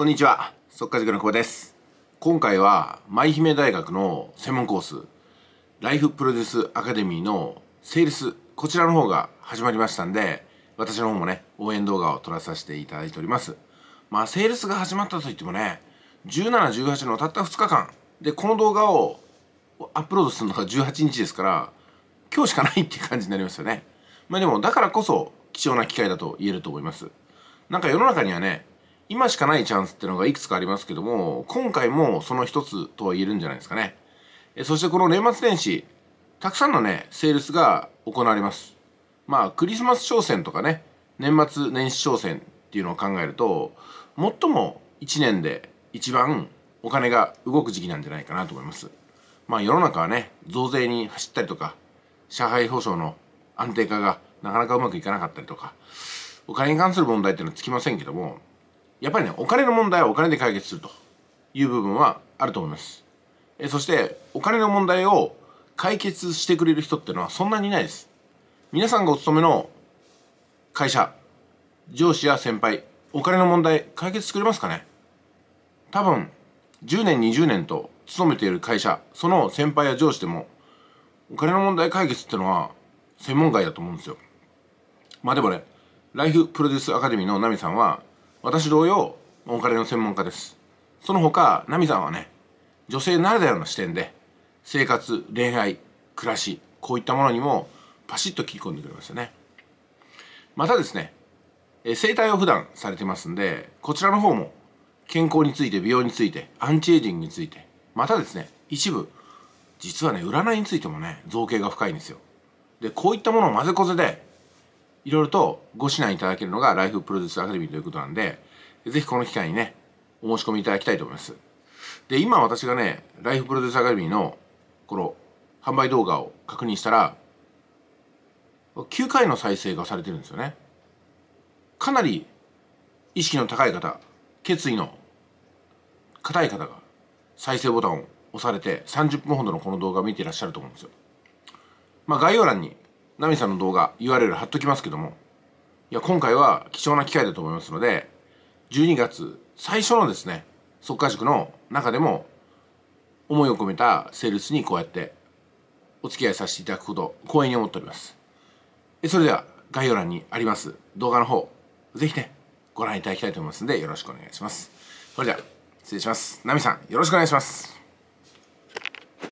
こんにちは速稼塾の久保です今回は舞姫大学の専門コースライフプロデュースアカデミーのセールスこちらの方が始まりましたんで私の方もね応援動画を撮らさせていただいておりますまあセールスが始まったといってもね1718のたった2日間でこの動画をアップロードするのが18日ですから今日しかないっていう感じになりますよねまあでもだからこそ貴重な機会だと言えると思いますなんか世の中にはね今しかないチャンスっていうのがいくつかありますけども、今回もその一つとは言えるんじゃないですかね。えそしてこの年末年始、たくさんのね、セールスが行われます。まあ、クリスマス商戦とかね、年末年始商戦っていうのを考えると、最も1年で一番お金が動く時期なんじゃないかなと思います。まあ世の中はね、増税に走ったりとか、社会保障の安定化がなかなかうまくいかなかったりとか、お金に関する問題っていうのはつきませんけども、やっぱりねお金の問題はお金で解決するという部分はあると思いますえそしてお金の問題を解決してくれる人ってのはそんなにいないです皆さんがお勤めの会社上司や先輩お金の問題解決してくれますかね多分10年20年と勤めている会社その先輩や上司でもお金の問題解決ってのは専門外だと思うんですよまあでもねライフプロデュースアカデミーのナミさんは私同様お金の専門家ですその他ナミさんはね女性ならではの視点で生活恋愛暮らしこういったものにもパシッと聞き込んでくれましたねまたですね生態を普段されてますんでこちらの方も健康について美容についてアンチエイジングについてまたですね一部実はね占いについてもね造形が深いんですよでこういったものを混ぜこぜでいろいろとご指南いただけるのがライフプロデュースアカデミーということなんで、ぜひこの機会にね、お申し込みいただきたいと思います。で、今私がね、ライフプロデュースアカデミーの、この、販売動画を確認したら、9回の再生がされてるんですよね。かなり意識の高い方、決意の硬い方が再生ボタンを押されて30分ほどのこの動画を見ていらっしゃると思うんですよ。まあ概要欄にナミさんの動画 URL 貼っときますけどもいや今回は貴重な機会だと思いますので12月最初のですね速稼塾の中でも思いを込めたセールスにこうやってお付き合いさせていただくこと光栄に思っておりますそれでは概要欄にあります動画の方ぜひねご覧いただきたいと思いますのでよろしくお願いしますそれでは失礼しますナミさんよろしくお願いします